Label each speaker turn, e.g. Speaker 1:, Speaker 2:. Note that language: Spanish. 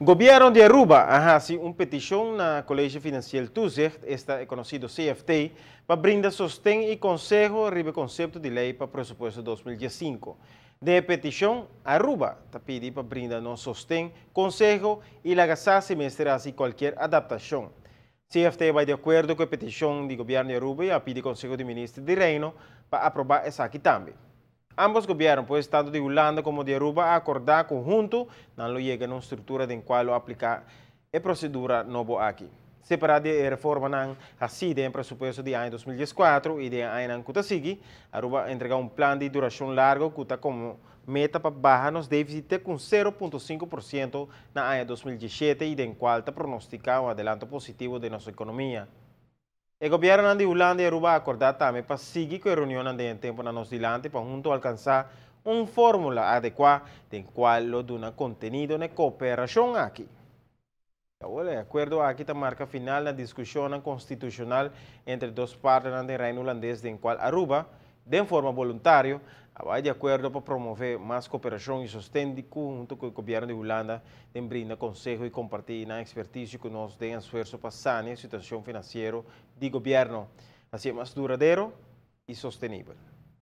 Speaker 1: Gobierno de Aruba, ajá, sí, un petición na Colegio Financiero Tuzert, está eh, conocido CFT, para brindar sostén y consejo sobre concepto de ley para presupuesto presupuesto 2015. De petición Aruba está brinda para brindar consejo y y la lagasar semestre así cualquier adaptación. CFT va de acuerdo con la petición del Gobierno de Aruba y pide consejo Consejo de Ministros de Reino para aprobar esa quitambi Ambos gobiernos, pues tanto de Holanda como de Aruba, acordar conjunto, lo llegue a una estructura en la lo aplicar a e procedura novo aquí. Separada de reforma así de presupuesto de año 2014 y de año que Aruba entrega un plan de duración largo que como meta para bajar los déficits con 0.5% en el año 2017 y de en cual está pronosticado un adelanto positivo de nuestra economía. El gobierno de Irlanda y Aruba acordó también para seguir con reuniones de tiempo en para juntos alcanzar una fórmula adecuada en cual lo de una contenido de cooperación aquí. De acuerdo aquí ta marca final la discusión constitucional entre dos partes del reino holandés de cual Aruba, de forma voluntaria, Ah, Vai de acuerdo para pues, promover más y y y junto con el gobierno de Holanda, en brindar consejos y compartir a expertise que nos den esfuerzo para sanear la situación financiera del gobierno hacia más duradero y sostenible.